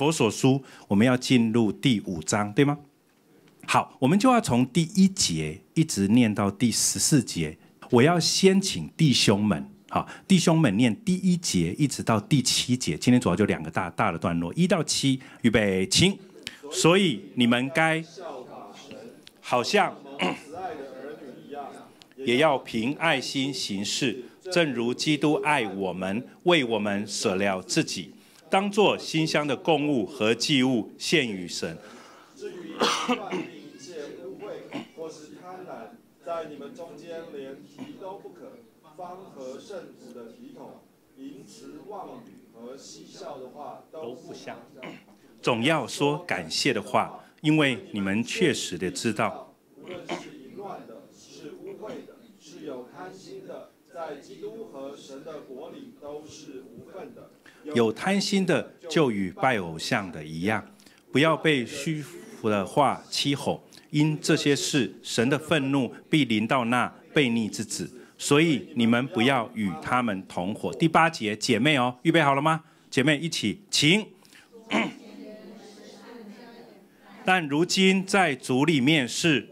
佛所书，我们要进入第五章，对吗？好，我们就要从第一节一直念到第十四节。我要先请弟兄们，好，弟兄们念第一节一直到第七节。今天主要就两个大大的段落，一到七，预备，请。所以你们该好像爱的儿女一样，也要凭爱心行事，正如基督爱我们，为我们舍了自己。当做新乡的供物和祭物献与神。至于或是贪婪，在你们中间连提都不方和圣子的体统，淫词妄语和嬉笑的话都不总要说感谢的话，因为你们确实的知道。是乱的是污秽的是有贪心的，在基督和神的国里都是。有贪心的就与拜偶像的一样，不要被虚浮的话欺哄，因这些事，神的愤怒必临到那悖逆之子，所以你们不要与他们同伙。第八节，姐妹哦，预备好了吗？姐妹一起，请。但如今在主里面是。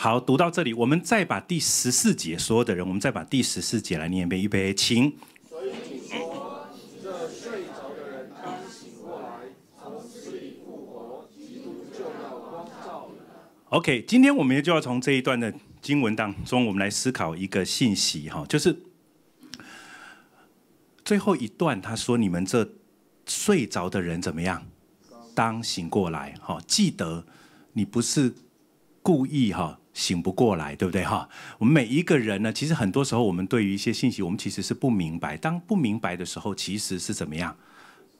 好，读到这里，我们再把第十四节所有的人，我们再把第十四节来念一遍，预备，请。所以你说，这睡着的人醒过来，OK，今天我们也就要从这一段的经文当中，我们来思考一个信息哈，就是最后一段他说，你们这睡着的人怎么样？当醒过来，哈，记得你不是故意哈。醒不过来，对不对哈？我们每一个人呢，其实很多时候我们对于一些信息，我们其实是不明白。当不明白的时候，其实是怎么样？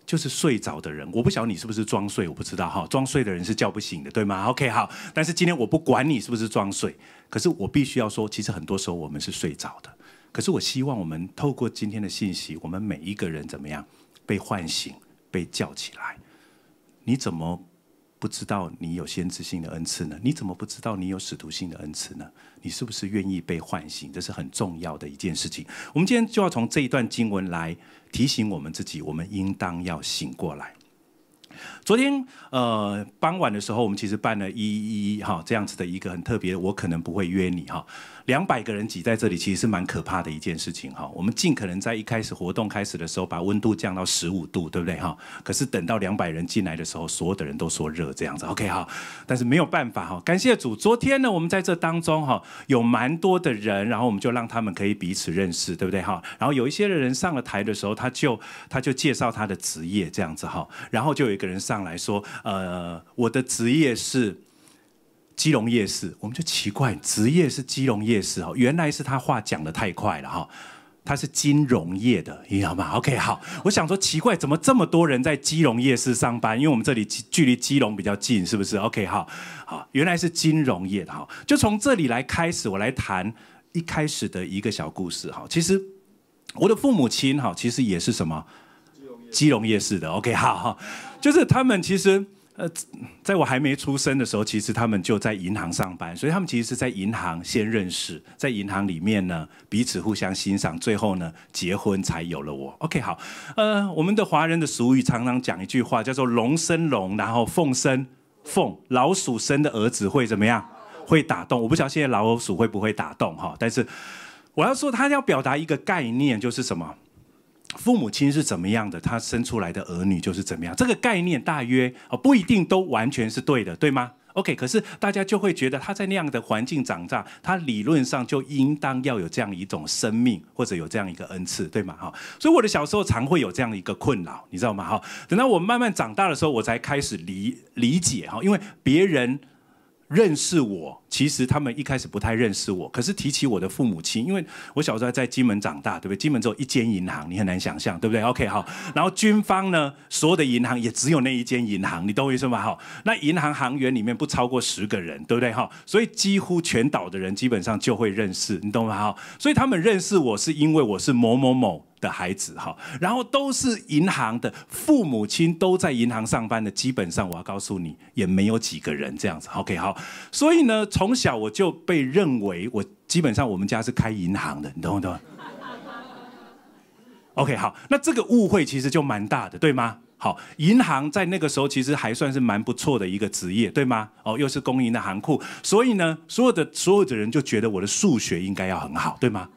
就是睡着的人。我不晓得你是不是装睡，我不知道哈。装睡的人是叫不醒的，对吗？OK，好。但是今天我不管你是不是装睡，可是我必须要说，其实很多时候我们是睡着的。可是我希望我们透过今天的信息，我们每一个人怎么样被唤醒、被叫起来？你怎么？不知道你有先知性的恩赐呢？你怎么不知道你有使徒性的恩赐呢？你是不是愿意被唤醒？这是很重要的一件事情。我们今天就要从这一段经文来提醒我们自己，我们应当要醒过来。昨天呃傍晚的时候，我们其实办了一一哈这样子的一个很特别，我可能不会约你哈。两百个人挤在这里，其实是蛮可怕的一件事情哈。我们尽可能在一开始活动开始的时候，把温度降到十五度，对不对哈？可是等到两百人进来的时候，所有的人都说热这样子。OK 哈，但是没有办法哈。感谢主，昨天呢，我们在这当中哈，有蛮多的人，然后我们就让他们可以彼此认识，对不对哈？然后有一些的人上了台的时候，他就他就介绍他的职业这样子哈。然后就有一个人上来说，呃，我的职业是。基隆夜市，我们就奇怪，职业是基隆夜市哈，原来是他话讲的太快了哈，他是金融业的，你知道吗？OK，好，我想说奇怪，怎么这么多人在基隆夜市上班？因为我们这里距离基隆比较近，是不是？OK，好，好，原来是金融业哈，就从这里来开始，我来谈一开始的一个小故事哈。其实我的父母亲哈，其实也是什么，基隆夜市的。OK，好，就是他们其实。呃，在我还没出生的时候，其实他们就在银行上班，所以他们其实是在银行先认识，在银行里面呢彼此互相欣赏，最后呢结婚才有了我。OK，好，呃，我们的华人的俗语常常讲一句话，叫做龙生龙，然后凤生凤，老鼠生的儿子会怎么样？会打洞。我不晓得现在老鼠会不会打洞哈，但是我要说，他要表达一个概念，就是什么？父母亲是怎么样的，他生出来的儿女就是怎么样。这个概念大约哦，不一定都完全是对的，对吗？OK，可是大家就会觉得他在那样的环境长大，他理论上就应当要有这样一种生命，或者有这样一个恩赐，对吗？哈，所以我的小时候常会有这样一个困扰，你知道吗？哈，等到我慢慢长大的时候，我才开始理理解哈，因为别人认识我。其实他们一开始不太认识我，可是提起我的父母亲，因为我小时候在金门长大，对不对？金门只有一间银行，你很难想象，对不对？OK 好，然后军方呢，所有的银行也只有那一间银行，你懂我意思吗？好，那银行行员里面不超过十个人，对不对？哈，所以几乎全岛的人基本上就会认识，你懂吗？哈，所以他们认识我是因为我是某某某的孩子，哈，然后都是银行的父母亲都在银行上班的，基本上我要告诉你也没有几个人这样子。OK 好，所以呢。从小我就被认为，我基本上我们家是开银行的，你懂不懂？OK，好，那这个误会其实就蛮大的，对吗？好，银行在那个时候其实还算是蛮不错的一个职业，对吗？哦，又是公营的行库，所以呢，所有的所有的人就觉得我的数学应该要很好，对吗？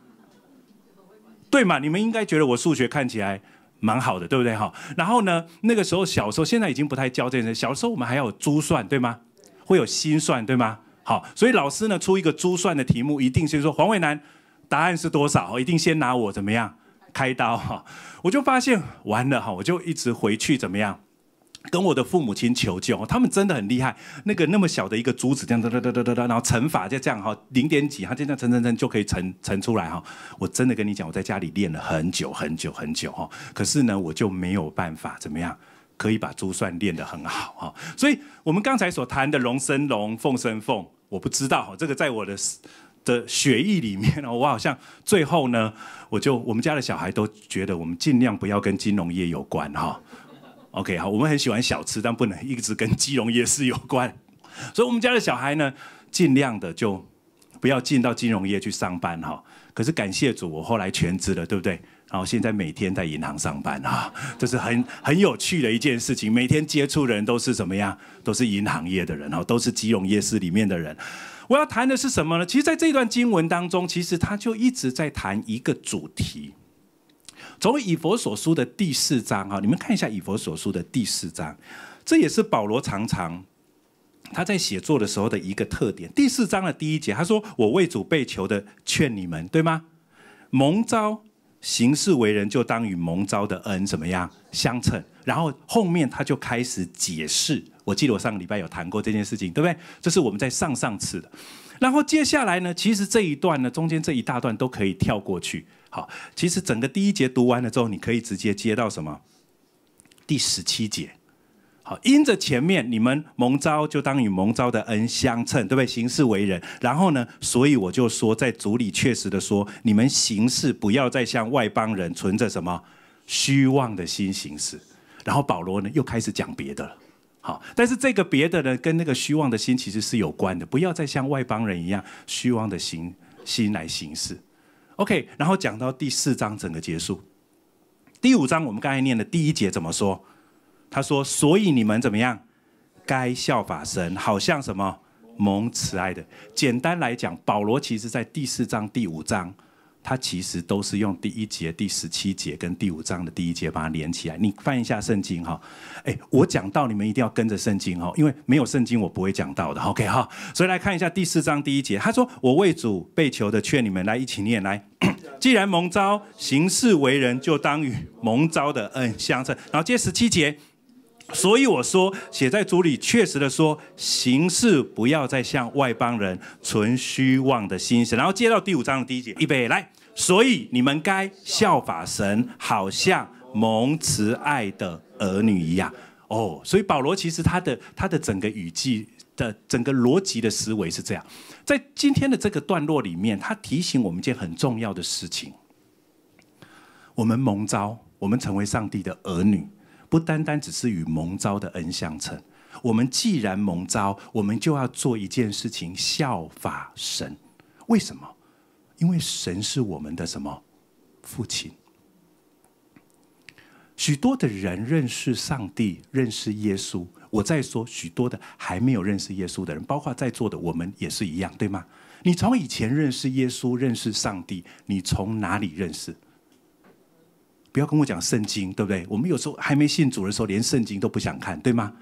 对嘛？你们应该觉得我数学看起来蛮好的，对不对？哈。然后呢，那个时候小时候，现在已经不太教这件事。小时候我们还要珠算，对吗？会有心算，对吗？好，所以老师呢出一个珠算的题目，一定先说黄伟南，答案是多少？一定先拿我怎么样开刀哈？我就发现完了哈，我就一直回去怎么样，跟我的父母亲求救，他们真的很厉害。那个那么小的一个珠子，这样哒哒哒哒哒哒，然后乘法就这样哈，零点几，就这样乘乘乘就可以乘乘出来哈。我真的跟你讲，我在家里练了很久很久很久哈，可是呢，我就没有办法怎么样。可以把珠算练得很好哈。所以我们刚才所谈的龙生龙，凤生凤，我不知道哈，这个在我的的血液里面呢，我好像最后呢，我就我们家的小孩都觉得我们尽量不要跟金融业有关哈。OK 好，我们很喜欢小吃，但不能一直跟金融业是有关，所以我们家的小孩呢，尽量的就不要进到金融业去上班哈。可是感谢主，我后来全职了，对不对？然后现在每天在银行上班啊，这是很很有趣的一件事情。每天接触的人都是怎么样？都是银行业的人，哦，都是基隆夜市里面的人。我要谈的是什么呢？其实，在这段经文当中，其实他就一直在谈一个主题。从以佛所书的第四章啊，你们看一下以佛所书的第四章，这也是保罗常常他在写作的时候的一个特点。第四章的第一节，他说：“我为主被囚的劝你们，对吗？”蒙召。行事为人，就当与蒙招的恩怎么样相称？然后后面他就开始解释。我记得我上个礼拜有谈过这件事情，对不对？这是我们在上上次的。然后接下来呢，其实这一段呢，中间这一大段都可以跳过去。好，其实整个第一节读完了之后，你可以直接接到什么？第十七节。因着前面你们蒙招，就当与蒙招的恩相称，对不对？行事为人，然后呢，所以我就说，在主里确实的说，你们行事不要再向外邦人存着什么虚妄的心行事。然后保罗呢，又开始讲别的了。好，但是这个别的呢，跟那个虚妄的心其实是有关的。不要再像外邦人一样虚妄的心心来行事。OK，然后讲到第四章整个结束，第五章我们刚才念的第一节怎么说？他说：“所以你们怎么样？该效法神，好像什么蒙慈爱的。简单来讲，保罗其实在第四章第五章，他其实都是用第一节第十七节跟第五章的第一节把它连起来。你翻一下圣经哈，哎，我讲到你们一定要跟着圣经哦，因为没有圣经我不会讲到的。OK 哈，所以来看一下第四章第一节，他说：我为主被囚的，劝你们来一起念来。既然蒙召行事为人，就当与蒙召的恩相称。然后接十七节。”所以我说，写在主里确实的说，行事不要再像外邦人存虚妄的心思。然后接到第五章的第一节，预备来。所以你们该效法神，好像蒙慈爱的儿女一样。哦，所以保罗其实他的他的整个语句的整个逻辑的思维是这样。在今天的这个段落里面，他提醒我们一件很重要的事情：我们蒙召，我们成为上帝的儿女。不单单只是与蒙召的恩相称，我们既然蒙召，我们就要做一件事情，效法神。为什么？因为神是我们的什么？父亲。许多的人认识上帝，认识耶稣。我在说许多的还没有认识耶稣的人，包括在座的，我们也是一样，对吗？你从以前认识耶稣、认识上帝，你从哪里认识？不要跟我讲圣经，对不对？我们有时候还没信主的时候，连圣经都不想看，对吗？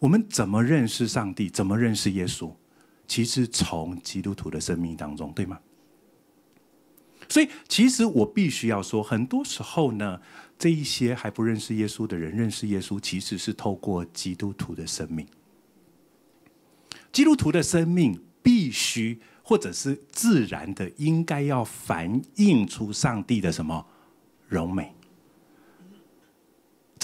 我们怎么认识上帝？怎么认识耶稣？其实从基督徒的生命当中，对吗？所以，其实我必须要说，很多时候呢，这一些还不认识耶稣的人，认识耶稣其实是透过基督徒的生命。基督徒的生命必须，或者是自然的，应该要反映出上帝的什么柔美？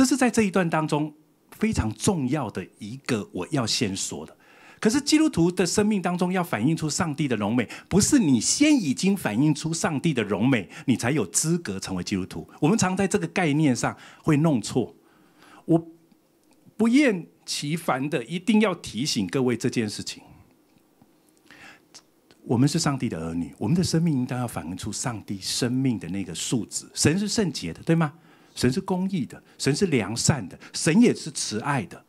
这是在这一段当中非常重要的一个我要先说的。可是基督徒的生命当中要反映出上帝的荣美，不是你先已经反映出上帝的荣美，你才有资格成为基督徒。我们常在这个概念上会弄错。我不厌其烦的一定要提醒各位这件事情：，我们是上帝的儿女，我们的生命应当要反映出上帝生命的那个数值。神是圣洁的，对吗？神是公义的，神是良善的，神也是慈爱的，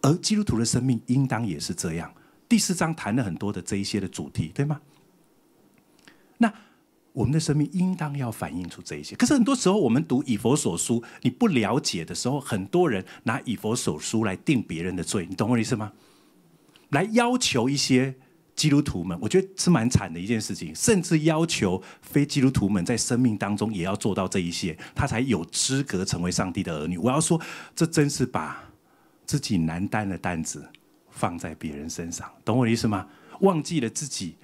而基督徒的生命应当也是这样。第四章谈了很多的这一些的主题，对吗？那我们的生命应当要反映出这一些。可是很多时候，我们读以佛所书，你不了解的时候，很多人拿以佛所书来定别人的罪，你懂我意思吗？来要求一些。基督徒们，我觉得是蛮惨的一件事情。甚至要求非基督徒们在生命当中也要做到这一些，他才有资格成为上帝的儿女。我要说，这真是把自己难担的担子放在别人身上，懂我的意思吗？忘记了自己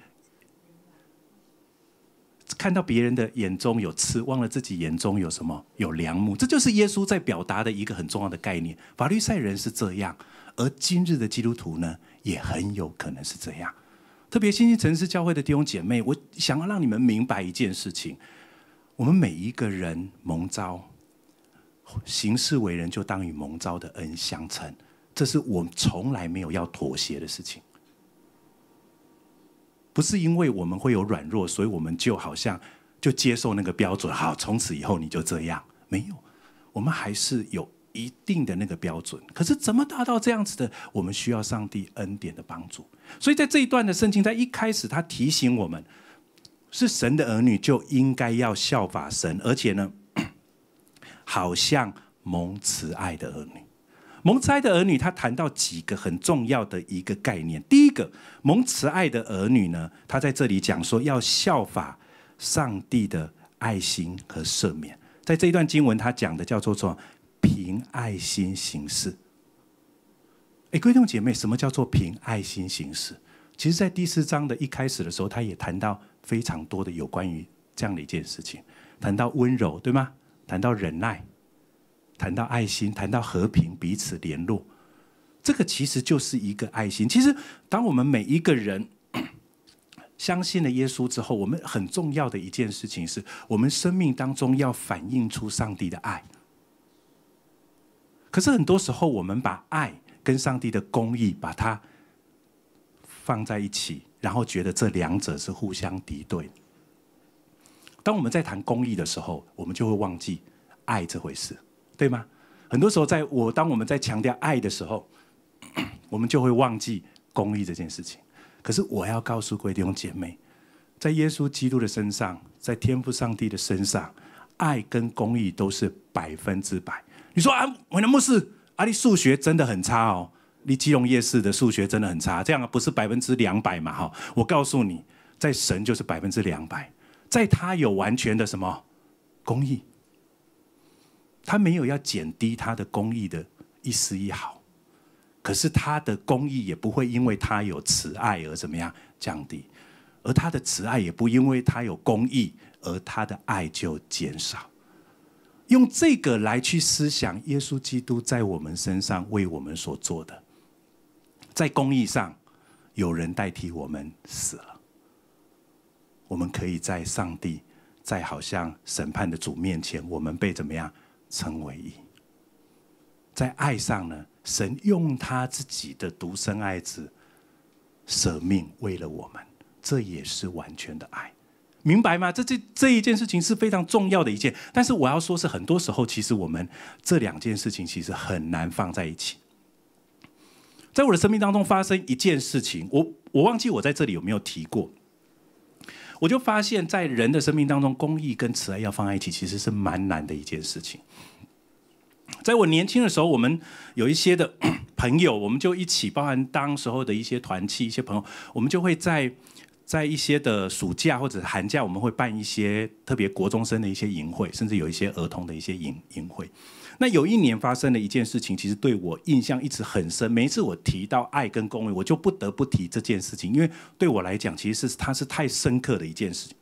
看到别人的眼中有刺，忘了自己眼中有什么有良木。这就是耶稣在表达的一个很重要的概念。法律赛人是这样，而今日的基督徒呢，也很有可能是这样。特别新兴城市教会的弟兄姐妹，我想要让你们明白一件事情：我们每一个人蒙召，行事为人就当与蒙召的恩相称。这是我们从来没有要妥协的事情。不是因为我们会有软弱，所以我们就好像就接受那个标准，好，从此以后你就这样。没有，我们还是有。一定的那个标准，可是怎么达到这样子的？我们需要上帝恩典的帮助。所以在这一段的圣经，在一开始，他提醒我们，是神的儿女就应该要效法神，而且呢，好像蒙慈爱的儿女。蒙慈爱的儿女，他谈到几个很重要的一个概念。第一个，蒙慈爱的儿女呢，他在这里讲说要效法上帝的爱心和赦免。在这一段经文，他讲的叫做做凭爱心行事。哎，弟兄姐妹，什么叫做凭爱心行事？其实，在第四章的一开始的时候，他也谈到非常多的有关于这样的一件事情，谈到温柔，对吗？谈到忍耐，谈到爱心，谈到和平，彼此联络。这个其实就是一个爱心。其实，当我们每一个人 相信了耶稣之后，我们很重要的一件事情，是我们生命当中要反映出上帝的爱。可是很多时候，我们把爱跟上帝的公义把它放在一起，然后觉得这两者是互相敌对。当我们在谈公义的时候，我们就会忘记爱这回事，对吗？很多时候，在我当我们在强调爱的时候，我们就会忘记公义这件事情。可是我要告诉各位弟兄姐妹，在耶稣基督的身上，在天赋上帝的身上，爱跟公义都是百分之百。你说啊，我南牧师，阿力数学真的很差哦，你基隆夜市的数学真的很差，这样不是百分之两百嘛？哈，我告诉你，在神就是百分之两百，在他有完全的什么公义，他没有要减低他的公义的一丝一毫，可是他的公义也不会因为他有慈爱而怎么样降低，而他的慈爱也不因为他有公义而他的爱就减少。用这个来去思想，耶稣基督在我们身上为我们所做的，在公义上，有人代替我们死了，我们可以在上帝在好像审判的主面前，我们被怎么样成为义？在爱上呢，神用他自己的独生爱子舍命为了我们，这也是完全的爱。明白吗？这这这一件事情是非常重要的一件，但是我要说，是很多时候其实我们这两件事情其实很难放在一起。在我的生命当中发生一件事情，我我忘记我在这里有没有提过，我就发现，在人的生命当中，公益跟慈爱要放在一起，其实是蛮难的一件事情。在我年轻的时候，我们有一些的朋友，我们就一起，包含当时候的一些团契、一些朋友，我们就会在。在一些的暑假或者寒假，我们会办一些特别国中生的一些营会，甚至有一些儿童的一些营营会。那有一年发生的一件事情，其实对我印象一直很深。每一次我提到爱跟公益，我就不得不提这件事情，因为对我来讲，其实是它是太深刻的一件事情。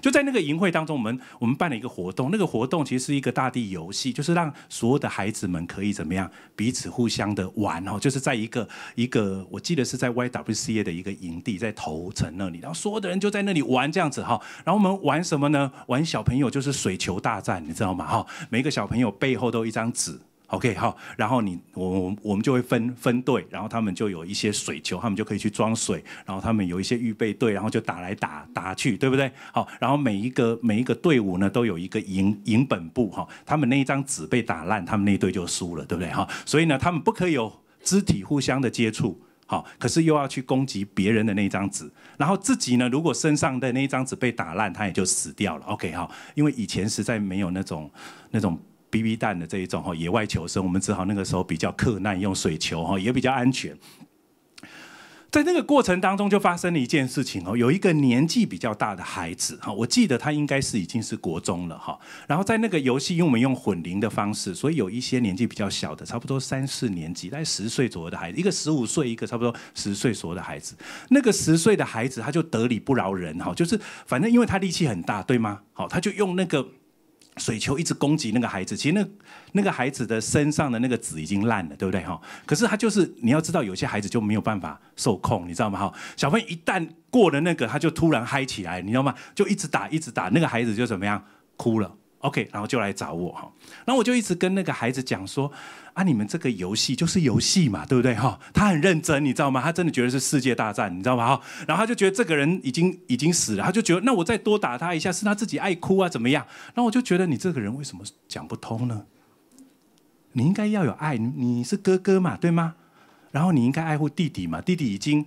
就在那个营会当中，我们我们办了一个活动，那个活动其实是一个大地游戏，就是让所有的孩子们可以怎么样彼此互相的玩哦，就是在一个一个我记得是在 YWCA 的一个营地在头城那里，然后所有的人就在那里玩这样子哈，然后我们玩什么呢？玩小朋友就是水球大战，你知道吗？哈，每个小朋友背后都一张纸。OK 好，然后你我我们就会分分队，然后他们就有一些水球，他们就可以去装水，然后他们有一些预备队，然后就打来打打去，对不对？好，然后每一个每一个队伍呢，都有一个营营本部哈，他们那一张纸被打烂，他们那队就输了，对不对？哈，所以呢，他们不可以有肢体互相的接触，好，可是又要去攻击别人的那张纸，然后自己呢，如果身上的那一张纸被打烂，他也就死掉了。OK 好，因为以前实在没有那种那种。BB 弹的这一种哈，野外求生，我们只好那个时候比较克难，用水球哈也比较安全。在那个过程当中就发生了一件事情哦，有一个年纪比较大的孩子哈，我记得他应该是已经是国中了哈。然后在那个游戏，因为我们用混龄的方式，所以有一些年纪比较小的，差不多三四年级，大概十岁左右的孩子，一个十五岁，一个差不多十岁左右的孩子。那个十岁的孩子他就得理不饶人哈，就是反正因为他力气很大，对吗？好，他就用那个。水球一直攻击那个孩子，其实那那个孩子的身上的那个纸已经烂了，对不对哈？可是他就是你要知道，有些孩子就没有办法受控，你知道吗？哈，小朋友一旦过了那个，他就突然嗨起来，你知道吗？就一直打，一直打，那个孩子就怎么样哭了？OK，然后就来找我哈。然后我就一直跟那个孩子讲说。啊，你们这个游戏就是游戏嘛，对不对哈？他很认真，你知道吗？他真的觉得是世界大战，你知道吗？然后他就觉得这个人已经已经死了，他就觉得那我再多打他一下，是他自己爱哭啊，怎么样？那我就觉得你这个人为什么讲不通呢？你应该要有爱，你是哥哥嘛，对吗？然后你应该爱护弟弟嘛，弟弟已经。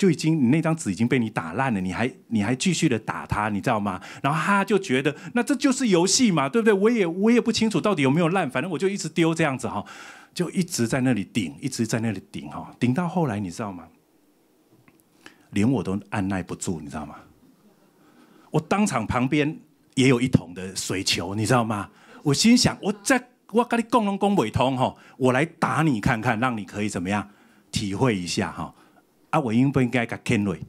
就已经，你那张纸已经被你打烂了，你还你还继续的打他，你知道吗？然后他就觉得，那这就是游戏嘛，对不对？我也我也不清楚到底有没有烂，反正我就一直丢这样子哈，就一直在那里顶，一直在那里顶哈，顶到后来你知道吗？连我都按耐不住，你知道吗？我当场旁边也有一桶的水球，你知道吗？我心想，我在我跟你共荣共伟通哈，我来打你看看，让你可以怎么样体会一下哈。啊，我应不应该给 Kenry？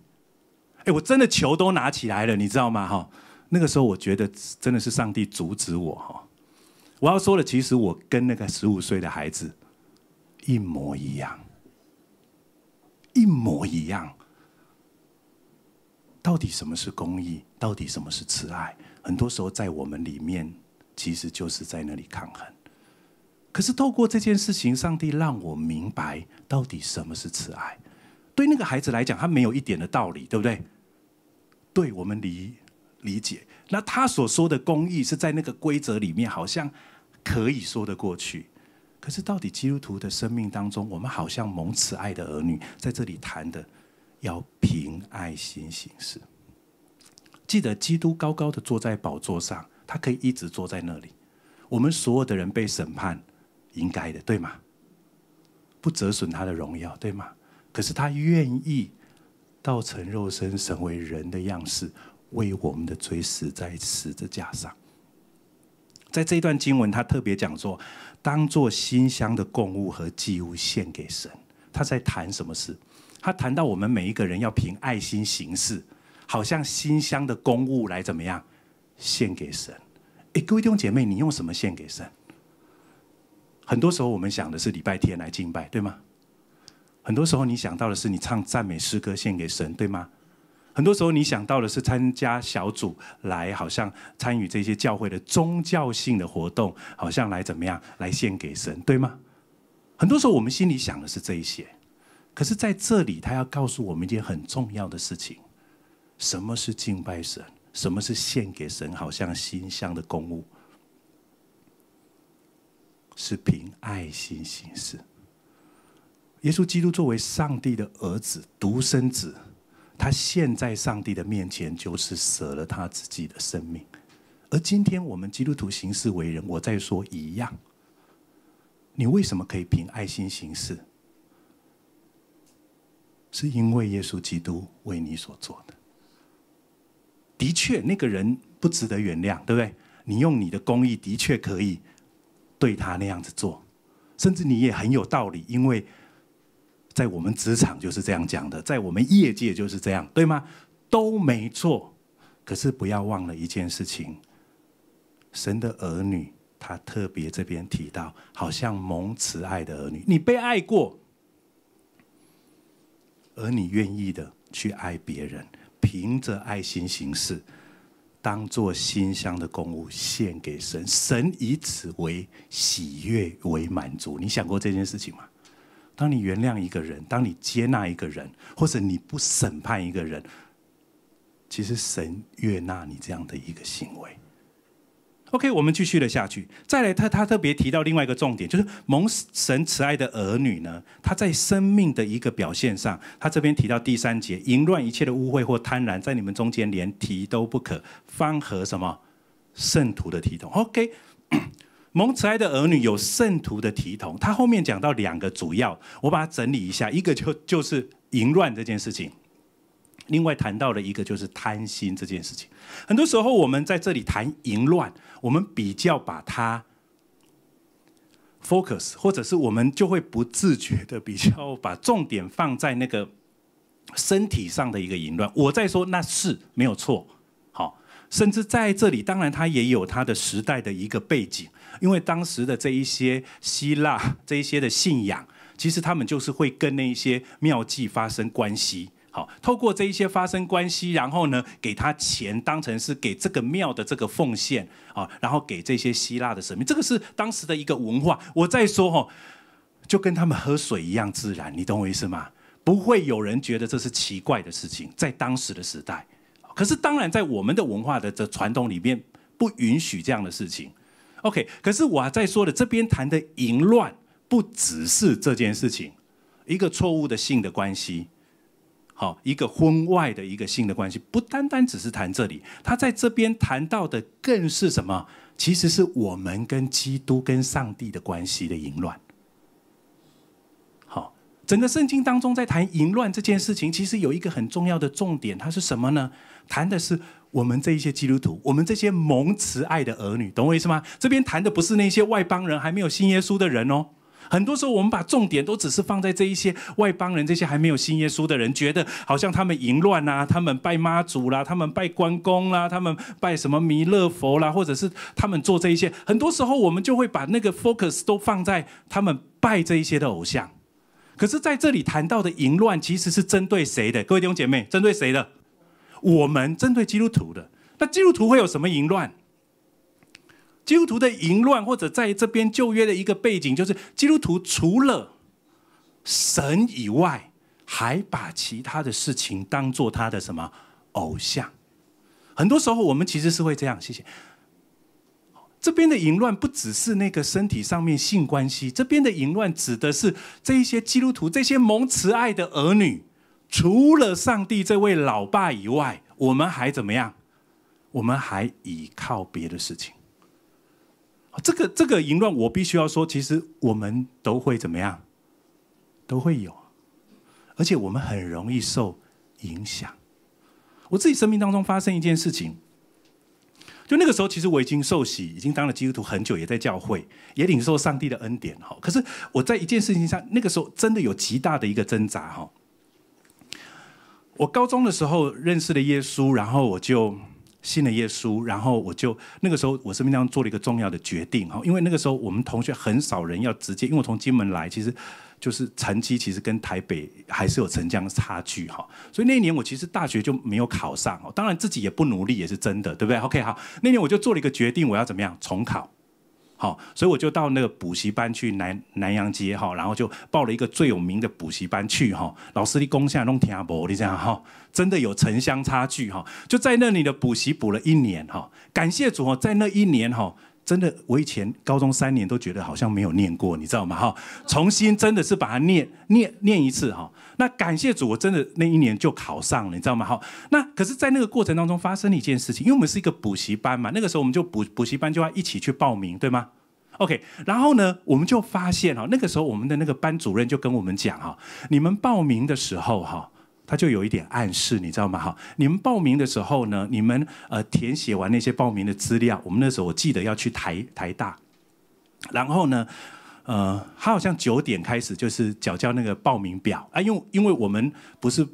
哎，我真的球都拿起来了，你知道吗？哈，那个时候我觉得真的是上帝阻止我哈。我要说的，其实我跟那个十五岁的孩子一模一样，一模一样。到底什么是公益？到底什么是慈爱？很多时候在我们里面，其实就是在那里抗衡。可是透过这件事情，上帝让我明白到底什么是慈爱。对那个孩子来讲，他没有一点的道理，对不对？对我们理理解，那他所说的公义是在那个规则里面，好像可以说得过去。可是到底基督徒的生命当中，我们好像蒙慈爱的儿女，在这里谈的要凭爱心行事。记得基督高高的坐在宝座上，他可以一直坐在那里。我们所有的人被审判，应该的，对吗？不折损他的荣耀，对吗？可是他愿意到成肉身，成为人的样式，为我们的罪死在十字架上。在这一段经文，他特别讲说，当做馨香的供物和祭物献给神。他在谈什么事？他谈到我们每一个人要凭爱心行事，好像馨香的供物来怎么样献给神。诶，各位弟兄姐妹，你用什么献给神？很多时候我们想的是礼拜天来敬拜，对吗？很多时候你想到的是你唱赞美诗歌献给神，对吗？很多时候你想到的是参加小组来，好像参与这些教会的宗教性的活动，好像来怎么样来献给神，对吗？很多时候我们心里想的是这一些，可是在这里他要告诉我们一件很重要的事情：什么是敬拜神？什么是献给神？好像心香的公物是凭爱心行事。耶稣基督作为上帝的儿子、独生子，他现在上帝的面前就是舍了他自己的生命。而今天我们基督徒行事为人，我在说一样：你为什么可以凭爱心行事？是因为耶稣基督为你所做的。的确，那个人不值得原谅，对不对？你用你的公义，的确可以对他那样子做，甚至你也很有道理，因为。在我们职场就是这样讲的，在我们业界就是这样，对吗？都没错。可是不要忘了一件事情：神的儿女，他特别这边提到，好像蒙慈爱的儿女，你被爱过，而你愿意的去爱别人，凭着爱心行事，当做馨香的供物献给神，神以此为喜悦为满足。你想过这件事情吗？当你原谅一个人，当你接纳一个人，或者你不审判一个人，其实神悦纳你这样的一个行为。OK，我们继续了下去。再来，他他特别提到另外一个重点，就是蒙神慈爱的儿女呢，他在生命的一个表现上，他这边提到第三节：淫乱一切的污秽或贪婪，在你们中间连提都不可，方和什么圣徒的体统？OK。蒙慈爱的儿女有圣徒的体统，他后面讲到两个主要，我把它整理一下。一个就就是淫乱这件事情，另外谈到了一个就是贪心这件事情。很多时候我们在这里谈淫乱，我们比较把它 focus，或者是我们就会不自觉的比较把重点放在那个身体上的一个淫乱。我在说那是没有错，好，甚至在这里当然他也有他的时代的一个背景。因为当时的这一些希腊 这一些的信仰，其实他们就是会跟那些庙祭发生关系。好，透过这一些发生关系，然后呢，给他钱当成是给这个庙的这个奉献啊，然后给这些希腊的神明，这个是当时的一个文化。我再说哈，就跟他们喝水一样自然，你懂我意思吗？不会有人觉得这是奇怪的事情，在当时的时代。可是当然，在我们的文化的这传统里面，不允许这样的事情。OK，可是我在说的这边谈的淫乱不只是这件事情，一个错误的性的关系，好，一个婚外的一个性的关系，不单单只是谈这里，他在这边谈到的更是什么？其实是我们跟基督跟上帝的关系的淫乱。好，整个圣经当中在谈淫乱这件事情，其实有一个很重要的重点，它是什么呢？谈的是。我们这一些基督徒，我们这些蒙慈爱的儿女，懂我意思吗？这边谈的不是那些外邦人还没有信耶稣的人哦。很多时候我们把重点都只是放在这一些外邦人，这些还没有信耶稣的人，觉得好像他们淫乱啊，他们拜妈祖啦，他们拜关公啦，他们拜什么弥勒佛啦，或者是他们做这一些。很多时候我们就会把那个 focus 都放在他们拜这一些的偶像。可是在这里谈到的淫乱其实是针对谁的？各位弟兄姐妹，针对谁的？我们针对基督徒的，那基督徒会有什么淫乱？基督徒的淫乱，或者在这边旧约的一个背景，就是基督徒除了神以外，还把其他的事情当做他的什么偶像？很多时候我们其实是会这样。谢谢。这边的淫乱不只是那个身体上面性关系，这边的淫乱指的是这些基督徒，这些蒙慈爱的儿女。除了上帝这位老爸以外，我们还怎么样？我们还倚靠别的事情。这个这个淫乱，我必须要说，其实我们都会怎么样？都会有，而且我们很容易受影响。我自己生命当中发生一件事情，就那个时候，其实我已经受洗，已经当了基督徒很久，也在教会，也领受上帝的恩典。哈，可是我在一件事情上，那个时候真的有极大的一个挣扎。哈。我高中的时候认识了耶稣，然后我就信了耶稣，然后我就那个时候我身边当样做了一个重要的决定哈，因为那个时候我们同学很少人要直接，因为我从金门来，其实就是成绩其实跟台北还是有成这样的差距哈，所以那一年我其实大学就没有考上，当然自己也不努力也是真的，对不对？OK，好，那年我就做了一个决定，我要怎么样重考。好，所以我就到那个补习班去南南洋街哈，然后就报了一个最有名的补习班去哈，老师的工下弄听不，你这样哈，真的有城乡差距哈，就在那里的补习补了一年哈，感谢主哦，在那一年哈，真的我以前高中三年都觉得好像没有念过，你知道吗哈，重新真的是把它念念念一次哈。那感谢主，我真的那一年就考上了，你知道吗？好，那可是，在那个过程当中发生了一件事情，因为我们是一个补习班嘛，那个时候我们就补补习班就要一起去报名，对吗？OK，然后呢，我们就发现哈，那个时候我们的那个班主任就跟我们讲哈，你们报名的时候哈，他就有一点暗示，你知道吗？哈，你们报名的时候呢，你们呃填写完那些报名的资料，我们那时候我记得要去台台大，然后呢。呃，他好像九点开始就是缴交那个报名表啊，因为因为我们不是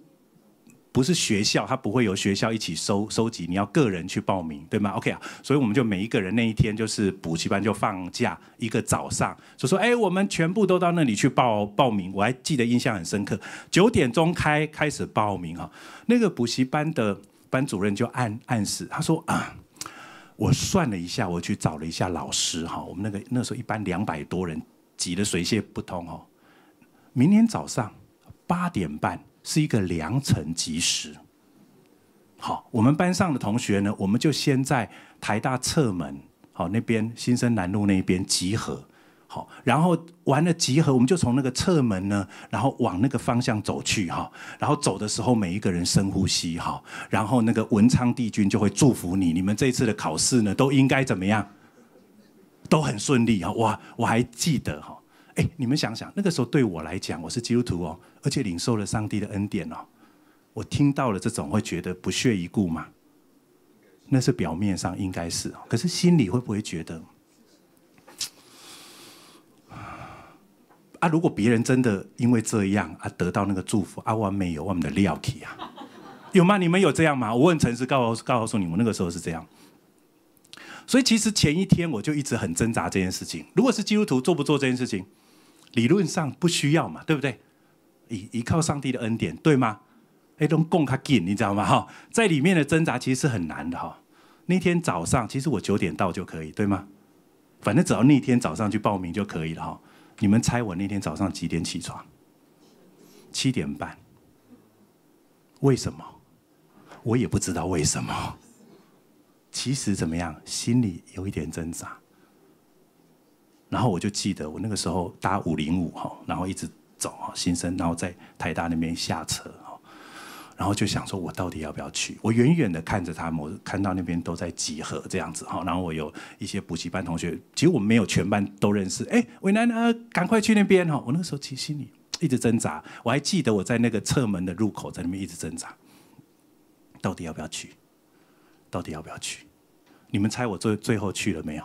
不是学校，他不会有学校一起收收集，你要个人去报名，对吗？OK 啊，所以我们就每一个人那一天就是补习班就放假一个早上，就说哎，我们全部都到那里去报报名。我还记得印象很深刻，九点钟开开始报名哈，那个补习班的班主任就暗暗示他说啊，我算了一下，我去找了一下老师哈，我们那个那时候一般两百多人。挤得水泄不通哦！明天早上八点半是一个良辰吉时。好，我们班上的同学呢，我们就先在台大侧门，好那边新生南路那边集合。好，然后完了集合，我们就从那个侧门呢，然后往那个方向走去哈。然后走的时候，每一个人深呼吸哈。然后那个文昌帝君就会祝福你，你们这次的考试呢，都应该怎么样？都很顺利啊！哇，我还记得哈，哎，你们想想，那个时候对我来讲，我是基督徒哦，而且领受了上帝的恩典哦，我听到了这种会觉得不屑一顾吗？那是表面上应该是，可是心里会不会觉得？啊，如果别人真的因为这样而得到那个祝福，啊，我没有我们的料体啊，有吗？你们有这样吗？我问陈实告诉告诉你们那个时候是这样。所以其实前一天我就一直很挣扎这件事情。如果是基督徒做不做这件事情，理论上不需要嘛，对不对？依依靠上帝的恩典，对吗？哎，东贡卡金，你知道吗？哈，在里面的挣扎其实是很难的哈。那天早上，其实我九点到就可以，对吗？反正只要那天早上去报名就可以了哈。你们猜我那天早上几点起床？七点半。为什么？我也不知道为什么。其实怎么样，心里有一点挣扎。然后我就记得我那个时候搭五零五哈，然后一直走哈新生，然后在台大那边下车哈，然后就想说，我到底要不要去？我远远的看着他们，我看到那边都在集合这样子哈。然后我有一些补习班同学，其实我们没有全班都认识。哎，伟南，啊，赶快去那边哈。我那个时候其实心里一直挣扎，我还记得我在那个侧门的入口，在那边一直挣扎，到底要不要去？到底要不要去？你们猜我最最后去了没有？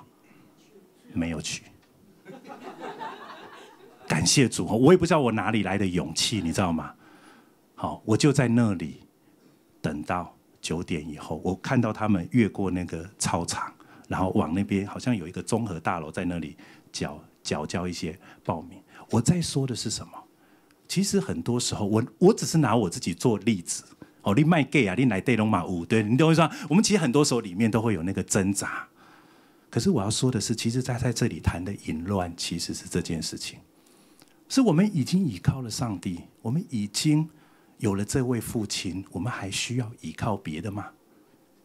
没有去。感谢主，我也不知道我哪里来的勇气，你知道吗？好，我就在那里等到九点以后，我看到他们越过那个操场，然后往那边好像有一个综合大楼在那里缴缴交一些报名。我在说的是什么？其实很多时候，我我只是拿我自己做例子。哦，你卖 gay 啊，你来对龙马舞，对，你都会说。我们其实很多时候里面都会有那个挣扎。可是我要说的是，其实他在这里谈的淫乱，其实是这件事情。是我们已经倚靠了上帝，我们已经有了这位父亲，我们还需要依靠别的吗？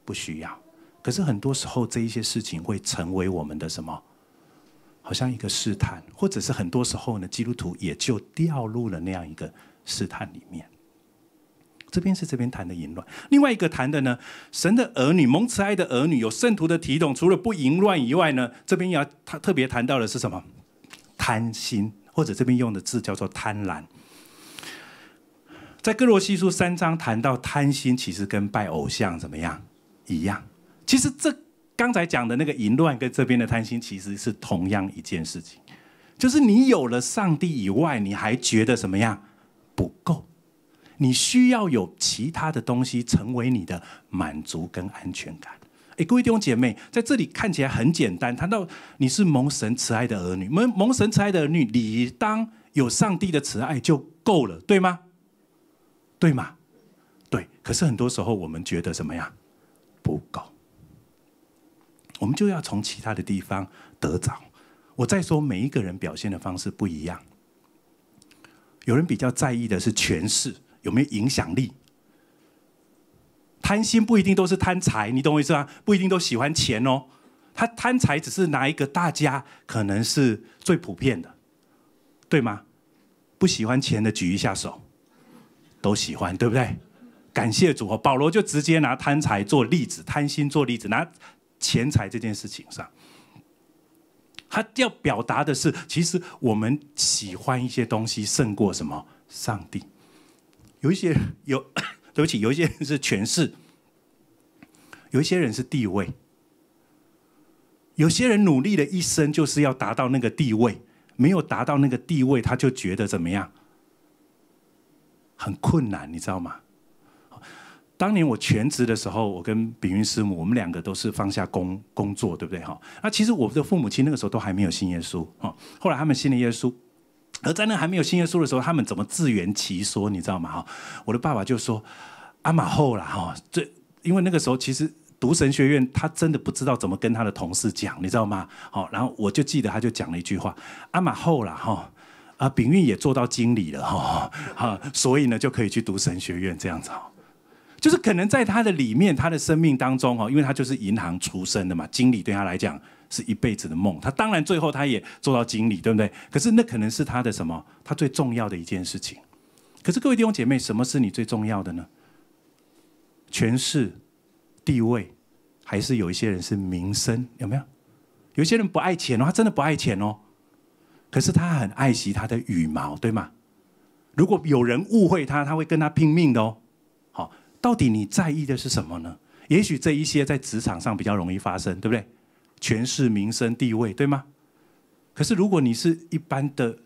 不需要。可是很多时候，这一些事情会成为我们的什么？好像一个试探，或者是很多时候呢，基督徒也就掉入了那样一个试探里面。这边是这边谈的淫乱，另外一个谈的呢，神的儿女蒙慈爱的儿女，有圣徒的体统，除了不淫乱以外呢，这边要他特别谈到的是什么？贪心，或者这边用的字叫做贪婪。在哥罗西书三章谈到贪心，其实跟拜偶像怎么样一样？其实这刚才讲的那个淫乱跟这边的贪心其实是同样一件事情，就是你有了上帝以外，你还觉得什么样不够？你需要有其他的东西成为你的满足跟安全感。诶，各位弟兄姐妹，在这里看起来很简单。谈到你是蒙神慈爱的儿女，蒙蒙神慈爱的儿女，理当有上帝的慈爱就够了，对吗？对吗？对。可是很多时候我们觉得什么呀？不够。我们就要从其他的地方得着。我在说，每一个人表现的方式不一样。有人比较在意的是权势。有没有影响力？贪心不一定都是贪财，你懂我意思吗？不一定都喜欢钱哦。他贪财只是拿一个大家可能是最普遍的，对吗？不喜欢钱的举一下手。都喜欢，对不对？感谢主。保罗就直接拿贪财做例子，贪心做例子，拿钱财这件事情上，他要表达的是，其实我们喜欢一些东西胜过什么上帝。有一些有 对不起，有一些人是权势，有一些人是地位，有些人努力了一生就是要达到那个地位，没有达到那个地位，他就觉得怎么样，很困难，你知道吗？当年我全职的时候，我跟秉云师母，我们两个都是放下工工作，对不对？哈，那其实我们的父母亲那个时候都还没有信耶稣，哈，后来他们信了耶稣。而在那还没有信耶书的时候，他们怎么自圆其说？你知道吗？哈，我的爸爸就说：“阿玛后了哈，这因为那个时候其实读神学院，他真的不知道怎么跟他的同事讲，你知道吗？好，然后我就记得他就讲了一句话：阿玛后了哈，啊，炳运也做到经理了哈，哈，所以呢就可以去读神学院这样子。就是可能在他的里面，他的生命当中，哦，因为他就是银行出身的嘛，经理对他来讲。是一辈子的梦，他当然最后他也做到经理，对不对？可是那可能是他的什么？他最重要的一件事情。可是各位弟兄姐妹，什么是你最重要的呢？权势、地位，还是有一些人是名声？有没有？有些人不爱钱哦，他真的不爱钱哦，可是他很爱惜他的羽毛，对吗？如果有人误会他，他会跟他拼命的哦。好，到底你在意的是什么呢？也许这一些在职场上比较容易发生，对不对？全市民生地位，对吗？可是如果你是一般的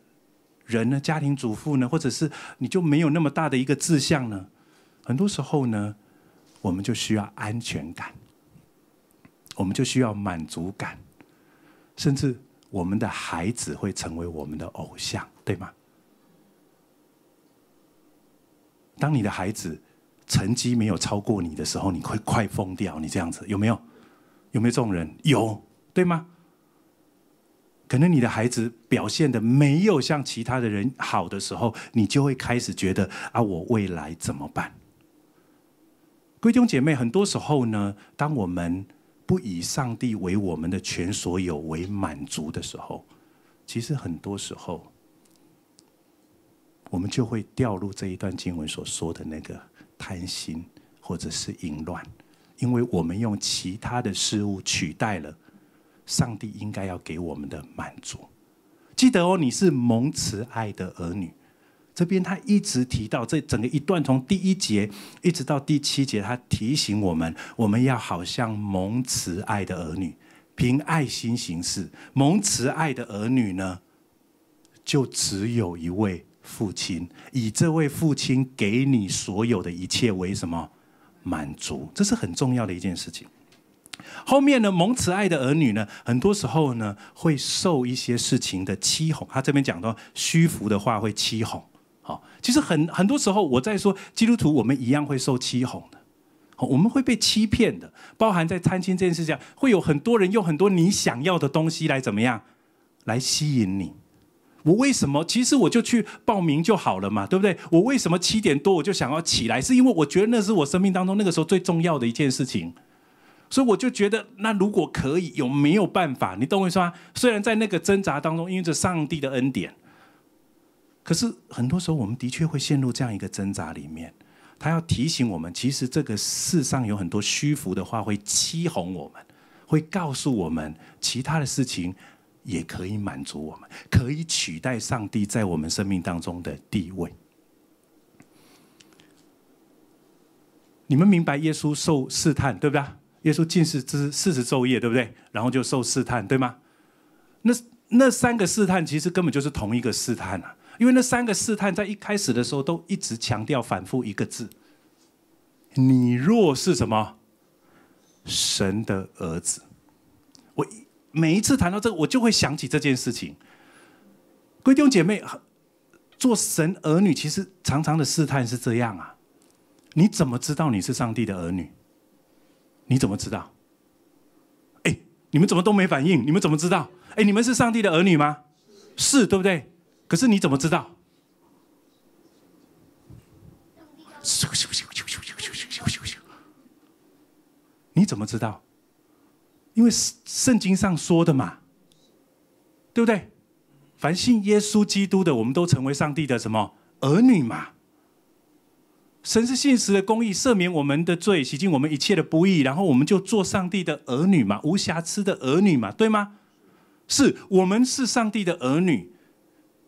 人呢，家庭主妇呢，或者是你就没有那么大的一个志向呢？很多时候呢，我们就需要安全感，我们就需要满足感，甚至我们的孩子会成为我们的偶像，对吗？当你的孩子成绩没有超过你的时候，你会快疯掉，你这样子有没有？有没有这种人？有，对吗？可能你的孩子表现的没有像其他的人好的时候，你就会开始觉得啊，我未来怎么办？闺中姐妹，很多时候呢，当我们不以上帝为我们的全所有为满足的时候，其实很多时候，我们就会掉入这一段经文所说的那个贪心，或者是淫乱。因为我们用其他的事物取代了上帝应该要给我们的满足。记得哦，你是蒙慈爱的儿女。这边他一直提到这整个一段，从第一节一直到第七节，他提醒我们，我们要好像蒙慈爱的儿女，凭爱心行事。蒙慈爱的儿女呢，就只有一位父亲，以这位父亲给你所有的一切，为什么？满足，这是很重要的一件事情。后面呢，蒙慈爱的儿女呢，很多时候呢，会受一些事情的欺哄。他这边讲到虚浮的话会欺哄。好，其实很很多时候，我在说基督徒，我们一样会受欺哄的，我们会被欺骗的。包含在餐厅这件事情，会有很多人用很多你想要的东西来怎么样，来吸引你。我为什么？其实我就去报名就好了嘛，对不对？我为什么七点多我就想要起来？是因为我觉得那是我生命当中那个时候最重要的一件事情，所以我就觉得，那如果可以，有没有办法？你懂我意思吗？虽然在那个挣扎当中，因为着上帝的恩典，可是很多时候我们的确会陷入这样一个挣扎里面。他要提醒我们，其实这个世上有很多虚浮的话会欺哄我们，会告诉我们其他的事情。也可以满足我们，可以取代上帝在我们生命当中的地位。你们明白耶稣受试探对不对？耶稣进食之四十昼夜对不对？然后就受试探对吗？那那三个试探其实根本就是同一个试探啊！因为那三个试探在一开始的时候都一直强调反复一个字：你若是什么神的儿子，我每一次谈到这个，我就会想起这件事情。弟兄姐妹，做神儿女其实常常的试探是这样啊！你怎么知道你是上帝的儿女？你怎么知道？哎，你们怎么都没反应？你们怎么知道？哎，你们是上帝的儿女吗？是，对不对？可是你怎么知道？你怎么知道？因为圣经上说的嘛，对不对？凡信耶稣基督的，我们都成为上帝的什么儿女嘛？神是信实的公义，赦免我们的罪，洗净我们一切的不义，然后我们就做上帝的儿女嘛，无瑕疵的儿女嘛，对吗？是我们是上帝的儿女。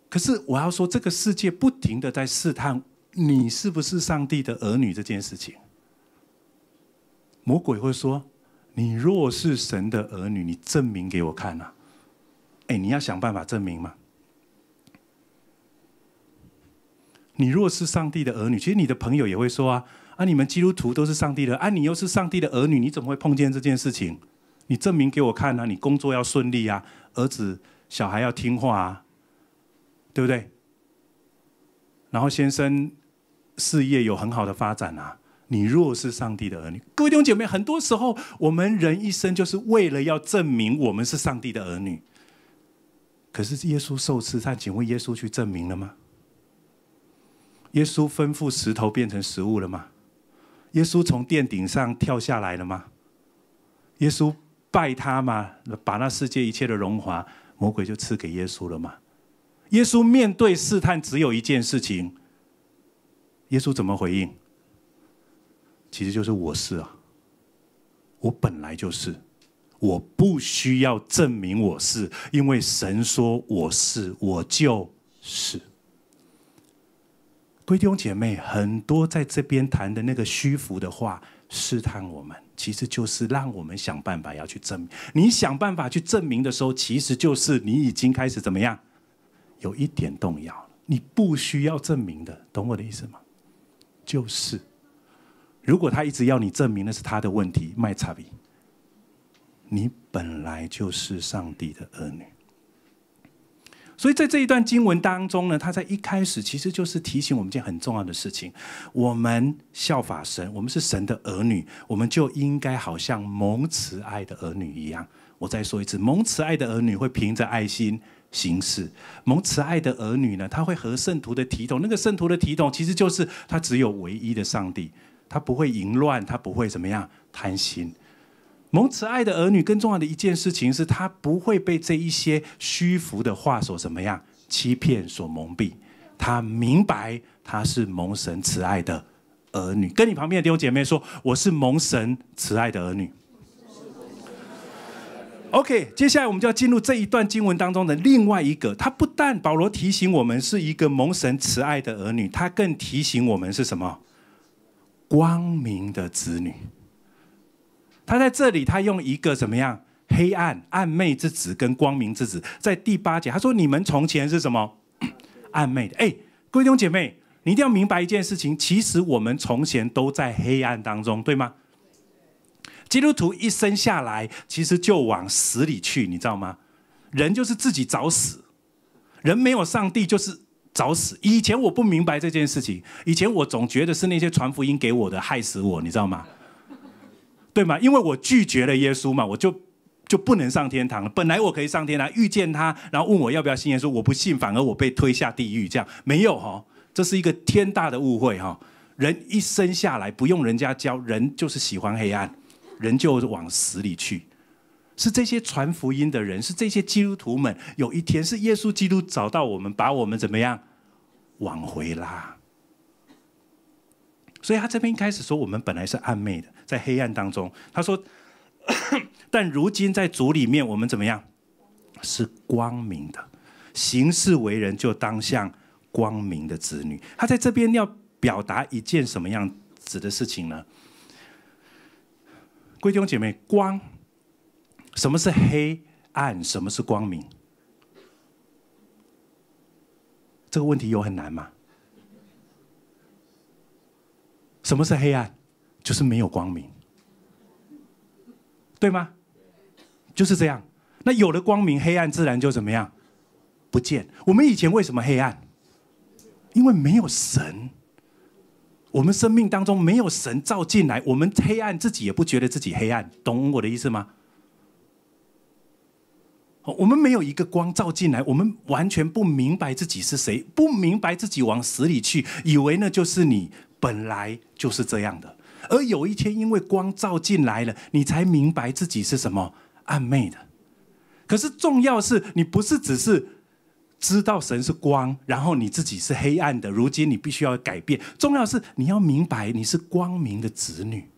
可是我要说，这个世界不停的在试探你是不是上帝的儿女这件事情。魔鬼会说。你若是神的儿女，你证明给我看啊！哎，你要想办法证明吗？你若是上帝的儿女，其实你的朋友也会说啊啊！你们基督徒都是上帝的，啊，你又是上帝的儿女，你怎么会碰见这件事情？你证明给我看啊！你工作要顺利啊，儿子小孩要听话啊，对不对？然后先生事业有很好的发展啊。你若是上帝的儿女，各位弟兄姐妹，很多时候我们人一生就是为了要证明我们是上帝的儿女。可是耶稣受刺探，请问耶稣去证明了吗？耶稣吩咐石头变成食物了吗？耶稣从殿顶上跳下来了吗？耶稣拜他吗？把那世界一切的荣华，魔鬼就赐给耶稣了吗？耶稣面对试探，只有一件事情。耶稣怎么回应？其实就是我是啊，我本来就是，我不需要证明我是，因为神说我是，我就是。弟兄姐妹，很多在这边谈的那个虚浮的话，试探我们，其实就是让我们想办法要去证明。你想办法去证明的时候，其实就是你已经开始怎么样，有一点动摇了。你不需要证明的，懂我的意思吗？就是。如果他一直要你证明那是他的问题卖 y 差比，你本来就是上帝的儿女。所以在这一段经文当中呢，他在一开始其实就是提醒我们一件很重要的事情：我们效法神，我们是神的儿女，我们就应该好像蒙慈爱的儿女一样。我再说一次，蒙慈爱的儿女会凭着爱心行事。蒙慈爱的儿女呢，他会和圣徒的体统。那个圣徒的体统其实就是他只有唯一的上帝。他不会淫乱，他不会怎么样贪心。蒙慈爱的儿女，更重要的一件事情是，他不会被这一些虚浮的话所怎么样欺骗所蒙蔽。他明白他是蒙神慈爱的儿女。跟你旁边的弟兄姐妹说，我是蒙神慈爱的儿女。OK，接下来我们就要进入这一段经文当中的另外一个。他不但保罗提醒我们是一个蒙神慈爱的儿女，他更提醒我们是什么？光明的子女，他在这里，他用一个怎么样？黑暗、暗昧之子跟光明之子，在第八节，他说：“你们从前是什么？暗昧的。”哎，弟兄姐妹，你一定要明白一件事情：，其实我们从前都在黑暗当中，对吗？基督徒一生下来，其实就往死里去，你知道吗？人就是自己找死，人没有上帝就是。找死！以前我不明白这件事情，以前我总觉得是那些传福音给我的害死我，你知道吗？对吗？因为我拒绝了耶稣嘛，我就就不能上天堂了。本来我可以上天堂遇见他，然后问我要不要信耶稣，我不信，反而我被推下地狱。这样没有哈，这是一个天大的误会哈。人一生下来不用人家教，人就是喜欢黑暗，人就往死里去。是这些传福音的人，是这些基督徒们。有一天，是耶稣基督找到我们，把我们怎么样，往回拉。所以他这边一开始说，我们本来是暧昧的，在黑暗当中。他说，但如今在主里面，我们怎么样？是光明的，行事为人就当像光明的子女。他在这边要表达一件什么样子的事情呢？贵兄姐妹，光。什么是黑暗？什么是光明？这个问题有很难吗？什么是黑暗？就是没有光明，对吗？就是这样。那有了光明，黑暗自然就怎么样？不见。我们以前为什么黑暗？因为没有神，我们生命当中没有神照进来，我们黑暗自己也不觉得自己黑暗，懂我的意思吗？我们没有一个光照进来，我们完全不明白自己是谁，不明白自己往死里去，以为呢就是你本来就是这样的。而有一天因为光照进来了，你才明白自己是什么暗昧的。可是重要是你不是只是知道神是光，然后你自己是黑暗的。如今你必须要改变，重要是你要明白你是光明的子女。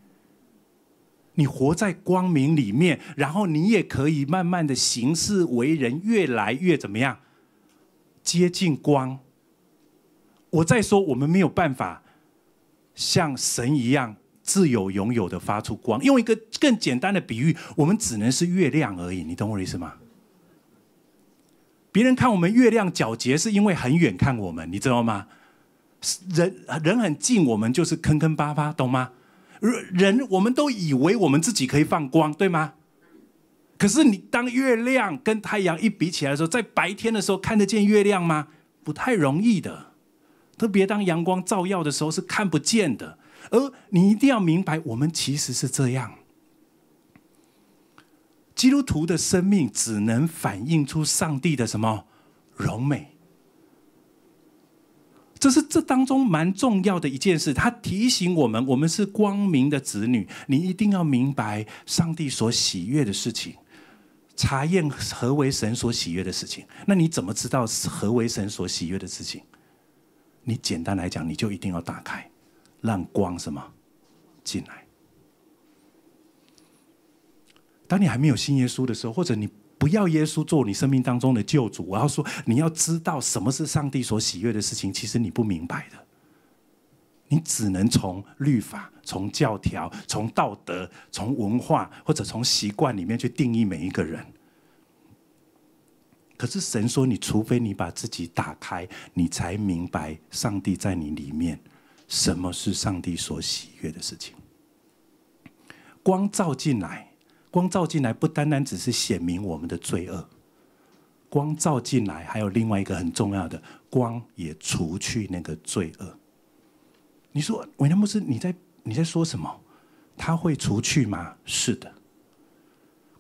你活在光明里面，然后你也可以慢慢的行事为人，越来越怎么样？接近光。我在说，我们没有办法像神一样自由拥有的发出光。用一个更简单的比喻，我们只能是月亮而已。你懂我意思吗？别人看我们月亮皎洁，是因为很远看我们，你知道吗？人人很近，我们就是坑坑巴巴，懂吗？人，我们都以为我们自己可以放光，对吗？可是你当月亮跟太阳一比起来的时候，在白天的时候看得见月亮吗？不太容易的，特别当阳光照耀的时候是看不见的。而你一定要明白，我们其实是这样。基督徒的生命只能反映出上帝的什么柔美？这是这当中蛮重要的一件事，他提醒我们，我们是光明的子女，你一定要明白上帝所喜悦的事情，查验何为神所喜悦的事情。那你怎么知道何为神所喜悦的事情？你简单来讲，你就一定要打开，让光什么进来。当你还没有信耶稣的时候，或者你。不要耶稣做你生命当中的救主。我要说，你要知道什么是上帝所喜悦的事情，其实你不明白的。你只能从律法、从教条、从道德、从文化或者从习惯里面去定义每一个人。可是神说，你除非你把自己打开，你才明白上帝在你里面什么是上帝所喜悦的事情。光照进来。光照进来，不单单只是显明我们的罪恶，光照进来，还有另外一个很重要的光，也除去那个罪恶。你说，维纳牧师，你在你在说什么？他会除去吗？是的，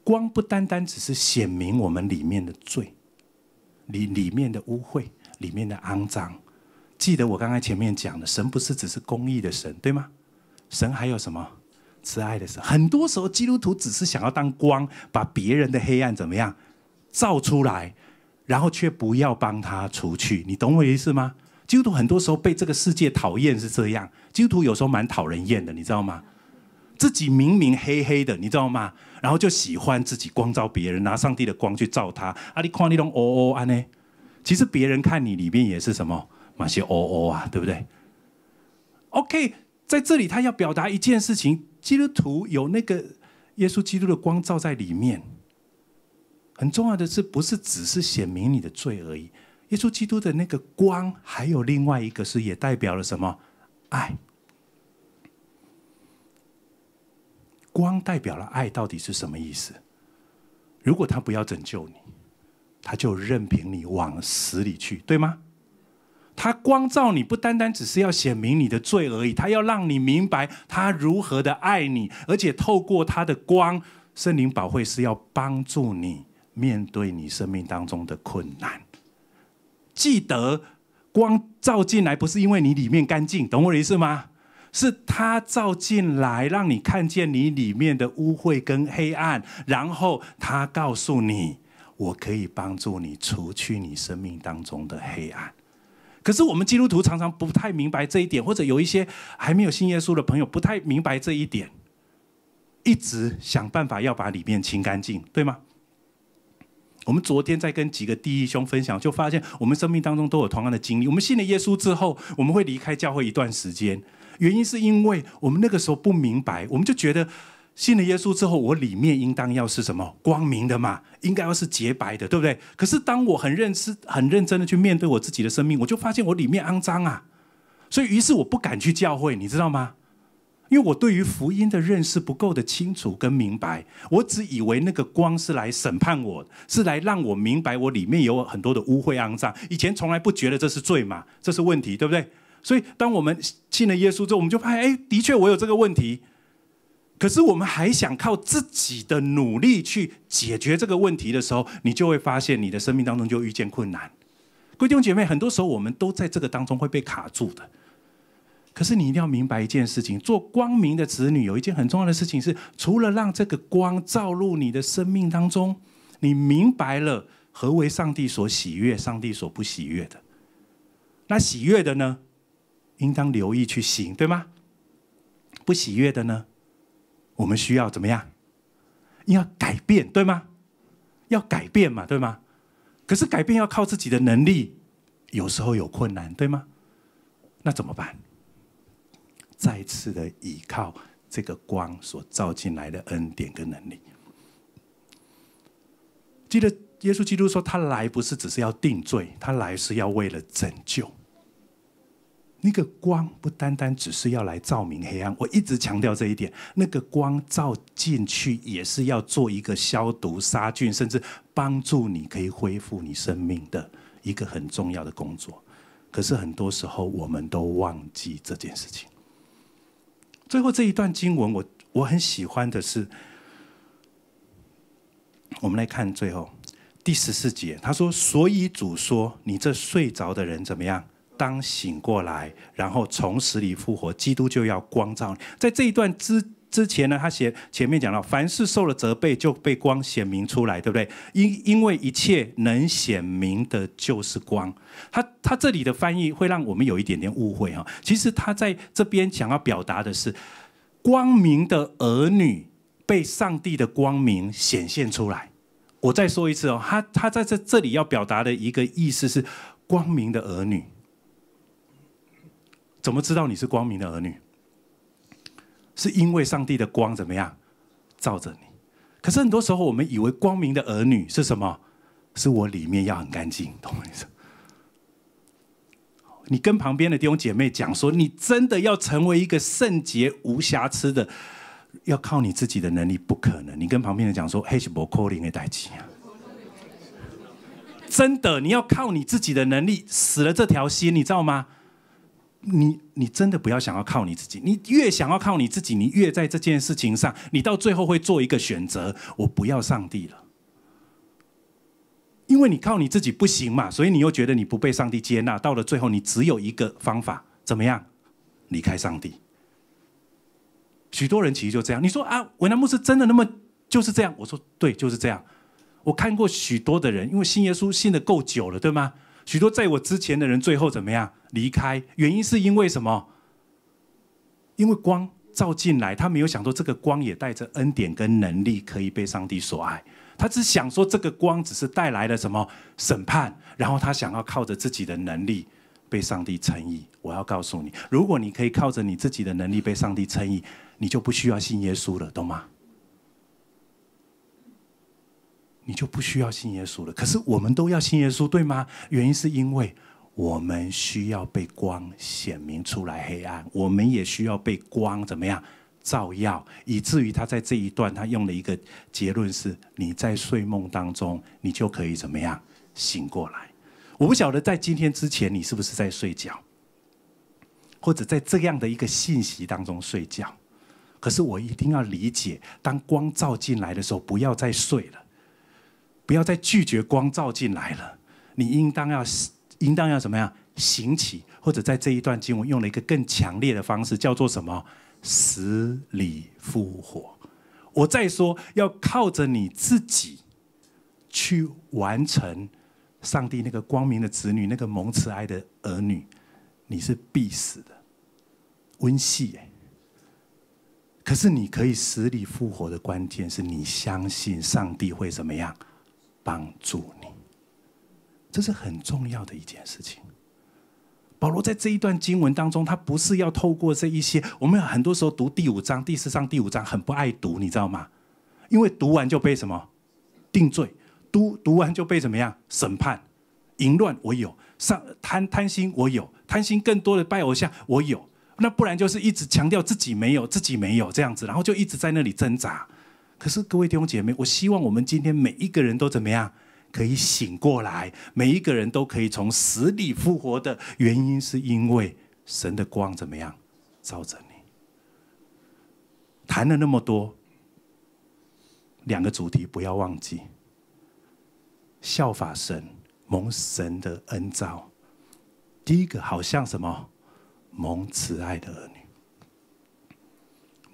光不单单只是显明我们里面的罪，里里面的污秽，里面的肮脏。记得我刚才前面讲的，神不是只是公义的神，对吗？神还有什么？慈爱的时候，很多时候基督徒只是想要当光，把别人的黑暗怎么样照出来，然后却不要帮他除去。你懂我意思吗？基督徒很多时候被这个世界讨厌是这样。基督徒有时候蛮讨人厌的，你知道吗？自己明明黑黑的，你知道吗？然后就喜欢自己光照别人，拿上帝的光去照他。阿里哐哩隆哦哦安呢，其实别人看你里面也是什么，满些哦哦啊，对不对？OK，在这里他要表达一件事情。基督徒有那个耶稣基督的光照在里面，很重要的是不是只是显明你的罪而已？耶稣基督的那个光，还有另外一个是也代表了什么？爱。光代表了爱，到底是什么意思？如果他不要拯救你，他就任凭你往死里去，对吗？他光照你不单单只是要显明你的罪而已，他要让你明白他如何的爱你，而且透过他的光，圣灵宝会是要帮助你面对你生命当中的困难。记得光照进来不是因为你里面干净，懂我的意思吗？是他照进来，让你看见你里面的污秽跟黑暗，然后他告诉你，我可以帮助你除去你生命当中的黑暗。可是我们基督徒常常不太明白这一点，或者有一些还没有信耶稣的朋友不太明白这一点，一直想办法要把里面清干净，对吗？我们昨天在跟几个弟兄分享，就发现我们生命当中都有同样的经历。我们信了耶稣之后，我们会离开教会一段时间，原因是因为我们那个时候不明白，我们就觉得。信了耶稣之后，我里面应当要是什么光明的嘛？应该要是洁白的，对不对？可是当我很认识、很认真的去面对我自己的生命，我就发现我里面肮脏啊！所以，于是我不敢去教会，你知道吗？因为我对于福音的认识不够的清楚跟明白，我只以为那个光是来审判我，是来让我明白我里面有很多的污秽肮脏。以前从来不觉得这是罪嘛，这是问题，对不对？所以，当我们信了耶稣之后，我们就发现，哎，的确我有这个问题。可是我们还想靠自己的努力去解决这个问题的时候，你就会发现你的生命当中就遇见困难。弟兄姐妹，很多时候我们都在这个当中会被卡住的。可是你一定要明白一件事情：做光明的子女，有一件很重要的事情是，除了让这个光照入你的生命当中，你明白了何为上帝所喜悦、上帝所不喜悦的。那喜悦的呢，应当留意去行，对吗？不喜悦的呢？我们需要怎么样？要改变，对吗？要改变嘛，对吗？可是改变要靠自己的能力，有时候有困难，对吗？那怎么办？再次的依靠这个光所照进来的恩典跟能力。记得耶稣基督说，他来不是只是要定罪，他来是要为了拯救。那个光不单单只是要来照明黑暗，我一直强调这一点。那个光照进去也是要做一个消毒、杀菌，甚至帮助你可以恢复你生命的一个很重要的工作。可是很多时候我们都忘记这件事情。最后这一段经文，我我很喜欢的是，我们来看最后第十四节，他说：“所以主说，你这睡着的人怎么样？”当醒过来，然后从死里复活，基督就要光照你。在这一段之之前呢，他写前面讲到，凡是受了责备，就被光显明出来，对不对？因因为一切能显明的，就是光。他他这里的翻译会让我们有一点点误会哈。其实他在这边想要表达的是，光明的儿女被上帝的光明显现出来。我再说一次哦，他他在这这里要表达的一个意思是，光明的儿女。怎么知道你是光明的儿女？是因为上帝的光怎么样照着你？可是很多时候，我们以为光明的儿女是什么？是我里面要很干净，懂我意思？你跟旁边的弟兄姐妹讲说，你真的要成为一个圣洁无瑕疵的，要靠你自己的能力，不可能。你跟旁边人讲说，真的，你要靠你自己的能力，死了这条心，你知道吗？你你真的不要想要靠你自己，你越想要靠你自己，你越在这件事情上，你到最后会做一个选择，我不要上帝了，因为你靠你自己不行嘛，所以你又觉得你不被上帝接纳，到了最后你只有一个方法，怎么样离开上帝？许多人其实就这样，你说啊，维纳牧师真的那么就是这样？我说对，就是这样。我看过许多的人，因为信耶稣信的够久了，对吗？许多在我之前的人，最后怎么样离开？原因是因为什么？因为光照进来，他没有想说这个光也带着恩典跟能力，可以被上帝所爱。他只想说这个光只是带来了什么审判，然后他想要靠着自己的能力被上帝称义。我要告诉你，如果你可以靠着你自己的能力被上帝称义，你就不需要信耶稣了，懂吗？你就不需要信耶稣了。可是我们都要信耶稣，对吗？原因是因为我们需要被光显明出来黑暗，我们也需要被光怎么样照耀，以至于他在这一段他用了一个结论：是你在睡梦当中，你就可以怎么样醒过来。我不晓得在今天之前你是不是在睡觉，或者在这样的一个信息当中睡觉。可是我一定要理解，当光照进来的时候，不要再睡了。不要再拒绝光照进来了，你应当要，应当要怎么样？行起，或者在这一段经文用了一个更强烈的方式，叫做什么？死里复活。我再说，要靠着你自己去完成上帝那个光明的子女，那个蒙慈爱的儿女，你是必死的。温系。可是你可以死里复活的关键是你相信上帝会怎么样？帮助你，这是很重要的一件事情。保罗在这一段经文当中，他不是要透过这一些。我们很多时候读第五章、第四章、第五章，很不爱读，你知道吗？因为读完就被什么定罪，读读完就被怎么样审判、淫乱，我有；上贪贪心，我有；贪心更多的拜偶像，我有。那不然就是一直强调自己没有，自己没有这样子，然后就一直在那里挣扎。可是各位弟兄姐妹，我希望我们今天每一个人都怎么样，可以醒过来，每一个人都可以从死里复活的原因，是因为神的光怎么样照着你。谈了那么多，两个主题不要忘记，效法神，蒙神的恩召。第一个好像什么，蒙慈爱的儿女。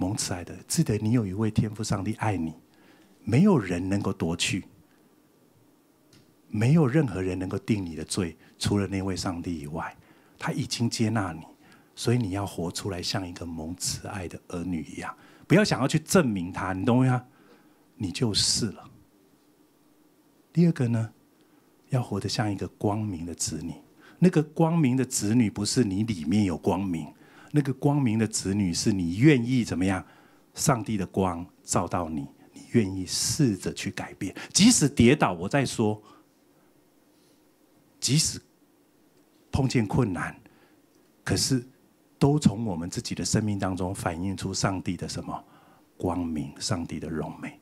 蒙慈爱的，记得你有一位天赋上帝爱你，没有人能够夺去，没有任何人能够定你的罪，除了那位上帝以外，他已经接纳你，所以你要活出来像一个蒙慈爱的儿女一样，不要想要去证明他，你懂我吗？你就是了。第二个呢，要活得像一个光明的子女，那个光明的子女不是你里面有光明。那个光明的子女是你愿意怎么样？上帝的光照到你，你愿意试着去改变。即使跌倒，我在说；即使碰见困难，可是都从我们自己的生命当中反映出上帝的什么光明？上帝的荣美，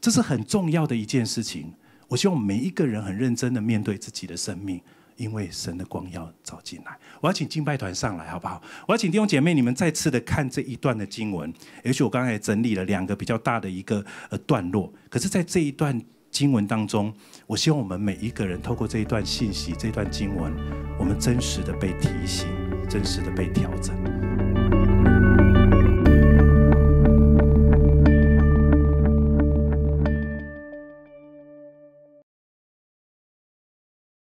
这是很重要的一件事情。我希望每一个人很认真的面对自己的生命。因为神的光要照进来，我要请敬拜团上来，好不好？我要请弟兄姐妹，你们再次的看这一段的经文。也许我刚才整理了两个比较大的一个呃段落，可是，在这一段经文当中，我希望我们每一个人透过这一段信息、这段经文，我们真实的被提醒，真实的被调整。